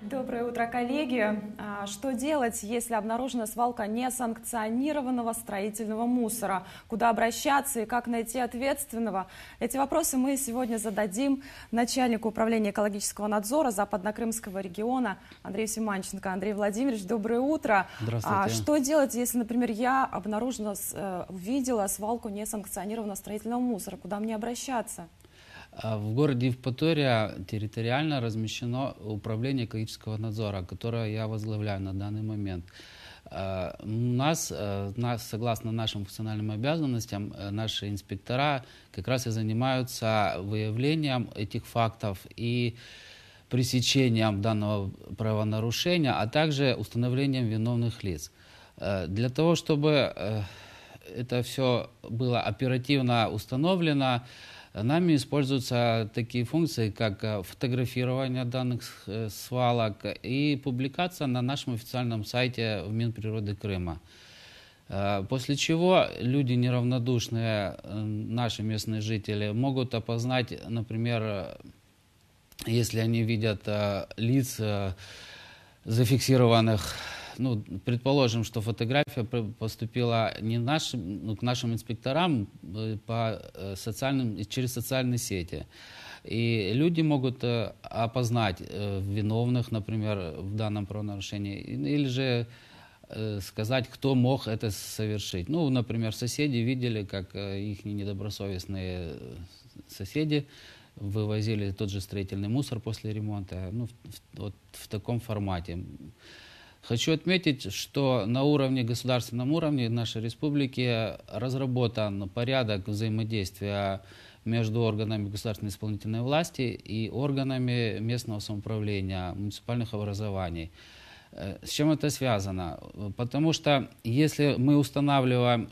Доброе утро, коллеги. А, что делать, если обнаружена свалка несанкционированного строительного мусора? Куда обращаться и как найти ответственного? Эти вопросы мы сегодня зададим начальнику управления экологического надзора Западно-Крымского региона Андрею Симанченко. Андрей Владимирович, доброе утро. Здравствуйте. А, что делать, если, например, я обнаружила, э, увидела свалку несанкционированного строительного мусора? Куда мне обращаться? А в городе Евпатория территориально размещено управление экологического надзора, которое я возглавляю на данный момент. А, у нас, э, нас, согласно нашим функциональным обязанностям, э, наши инспектора как раз и занимаются выявлением этих фактов и пресечением данного правонарушения, а также установлением виновных лиц. Э, для того, чтобы это все было оперативно установлено, Нами используются такие функции, как э, фотографирование данных э, свалок и публикация на нашем официальном сайте в Минприроды Крыма. Э, после чего люди неравнодушные, наши местные жители, могут опознать, например, если они видят лиц, зафиксированных ну, предположим, что фотография поступила не нашим, ну, к нашим инспекторам э, по э, социальным, через социальные сети. И люди могут э, опознать виновных, например, в данном правонарушении, или же сказать, кто мог это совершить. Ну, например, соседи видели, как их недобросовестные соседи вывозили тот же строительный мусор после ремонта, ну, вот в таком формате. Хочу отметить, что на уровне, государственном уровне нашей республики разработан порядок взаимодействия между органами государственной исполнительной власти и органами местного самоуправления, муниципальных образований. Э, с чем это связано? Потому что если мы устанавливаем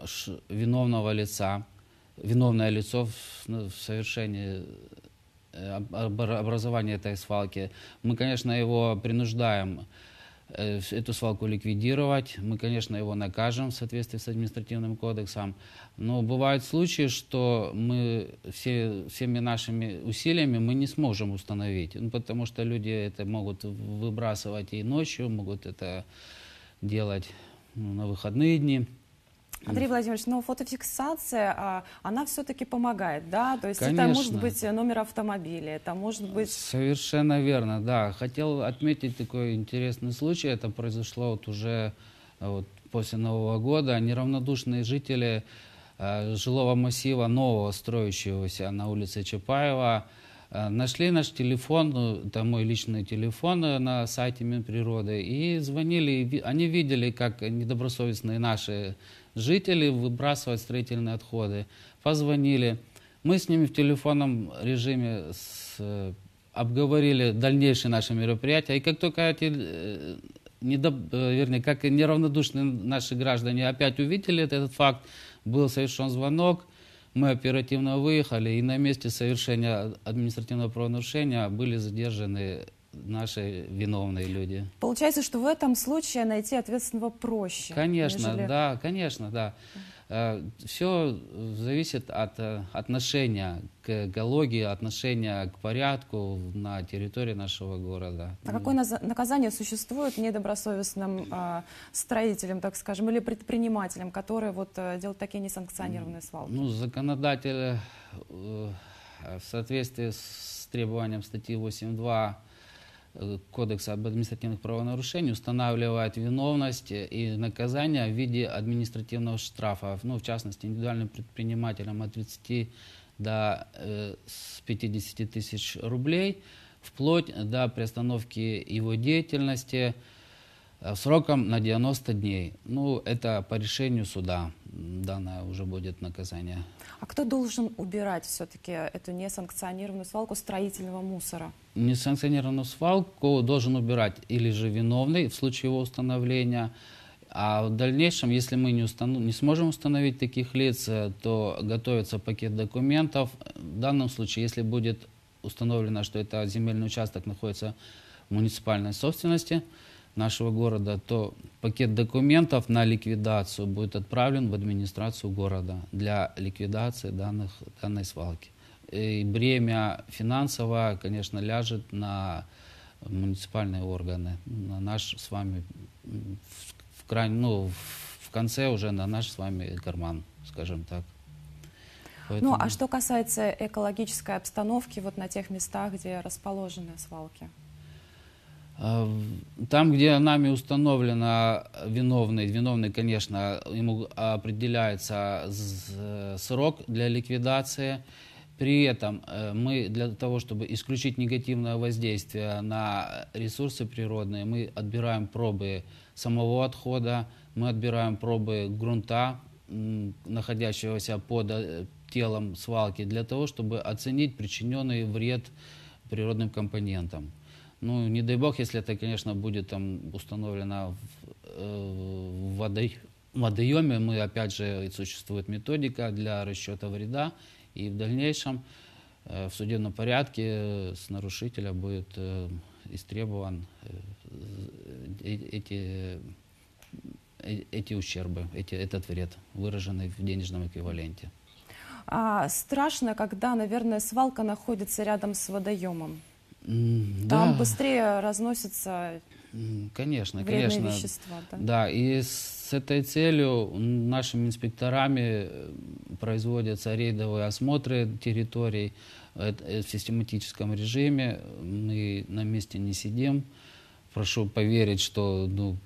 виновного лица, виновное лицо в совершении э, образования этой свалки, мы, конечно, его принуждаем Э, эту свалку ликвидировать. Мы, конечно, его накажем в соответствии с административным кодексом. Но бывают случаи, что мы все, всеми нашими усилиями мы не сможем установить. Ну, потому что люди это могут выбрасывать и ночью, могут это делать ну, на выходные дни. Андрей Владимирович, но ну, фотофиксация, а, она все-таки помогает, да? То есть Конечно. это может быть номер автомобиля, это может быть... Совершенно верно, да. Хотел отметить такой интересный случай. Это произошло вот уже а, вот после Нового года. Неравнодушные жители а, жилого массива нового, строящегося на улице Чапаева, Э, нашли наш телефон, ну, это мой личный телефон э, на сайте Минприроды, и звонили, они видели, как недобросовестные наши жители выбрасывают строительные отходы. Позвонили. Мы с ними в телефонном режиме с, э, обговорили дальнейшие наши мероприятия. И как только эти недоб... вернее, как неравнодушные наши граждане опять увидели этот, этот факт, был совершен звонок, мы оперативно выехали, и на месте совершения административного правонарушения были задержаны наши виновные люди. Получается, что в этом случае найти ответственного проще. Конечно, нежели... да, конечно, да. Uh -huh. Все зависит от э, отношения к экологии, отношения к порядку на территории нашего города. А какое наказание существует недобросовестным а, строителям, так скажем, или предпринимателям, которые вот э, делают такие несанкционированные свалки? Ну, законодатель э, в соответствии с требованием статьи 8.2 Э, Кодекса об административных правонарушениях устанавливает виновность и наказание в виде административного штрафа, ну, в частности, индивидуальным предпринимателям от 30 до 50 э, тысяч рублей, вплоть до приостановки его деятельности, Э, сроком на 90 дней. Ну, это по решению суда. Данное уже будет наказание. А кто должен убирать все-таки эту несанкционированную свалку строительного мусора? Несанкционированную свалку должен убирать или же виновный в случае его установления, а в дальнейшем, если мы не, установ... не сможем установить таких лиц, э, то готовится пакет документов. В данном случае, если будет установлено, что это земельный участок находится в муниципальной собственности, нашего города, то пакет документов на ликвидацию будет отправлен в администрацию города для ликвидации данных, данной свалки. И бремя финансовое, конечно, ляжет на муниципальные органы, на наш с вами в, край, ну, в конце уже на наш с вами карман, скажем так. Поэтому... Ну, а что касается экологической обстановки вот на тех местах, где расположены свалки? Э, там, где нами установлено виновный, виновный, конечно, ему определяется срок для ликвидации. При этом э, мы для того, чтобы исключить негативное воздействие на ресурсы природные, мы отбираем пробы самого отхода, мы отбираем пробы грунта, находящегося под э, телом свалки, для того, чтобы оценить причиненный вред природным компонентам. Ну, не дай бог, если это, конечно, будет там установлено в, э, в водоеме. Мы, опять же, существует методика для расчета вреда. И в дальнейшем э, в судебном порядке э, с нарушителя будет истребован эти, эти ущербы, эти, этот вред, выраженный в денежном эквиваленте. А страшно, когда, наверное, свалка находится рядом с водоемом. Там да. быстрее разносится Конечно, Вредные конечно. Вещества, да. да, и с этой целью нашими инспекторами э, производятся рейдовые осмотры территорий э, э, в систематическом режиме. Мы на месте не сидим. Прошу поверить, что ну,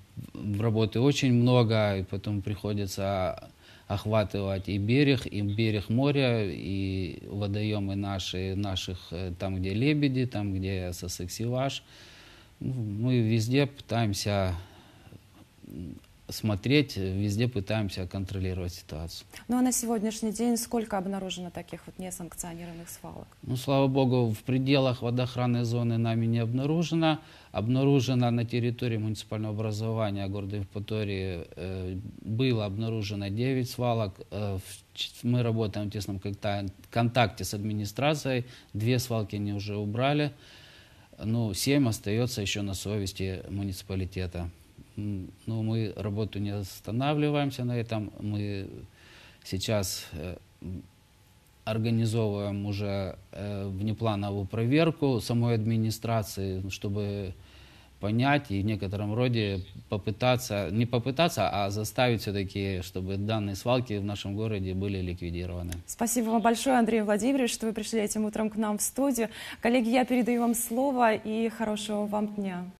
работы очень много, и потом приходится охватывать и берег, и берег моря, и водоемы наши, наших, э, там, где лебеди, там, где сосексиваш. Ну, мы везде пытаемся смотреть, везде пытаемся контролировать ситуацию. Ну а на сегодняшний день сколько обнаружено таких вот несанкционированных свалок? Ну, слава богу, в пределах водоохранной зоны нами не обнаружено. Обнаружено на территории муниципального образования города Евпатории э, было обнаружено 9 свалок. Э, в, мы работаем в тесном контакте с администрацией. Две свалки они уже убрали. Ну, семь остается еще на совести муниципалитета. Но ну, мы работу не останавливаемся на этом. Мы сейчас э, организовываем уже э, внеплановую проверку самой администрации, чтобы понять и в некотором роде попытаться, не попытаться, а заставить все-таки, чтобы данные свалки в нашем городе были ликвидированы. Спасибо вам большое, Андрей Владимирович, что вы пришли этим утром к нам в студию. Коллеги, я передаю вам слово и хорошего вам дня.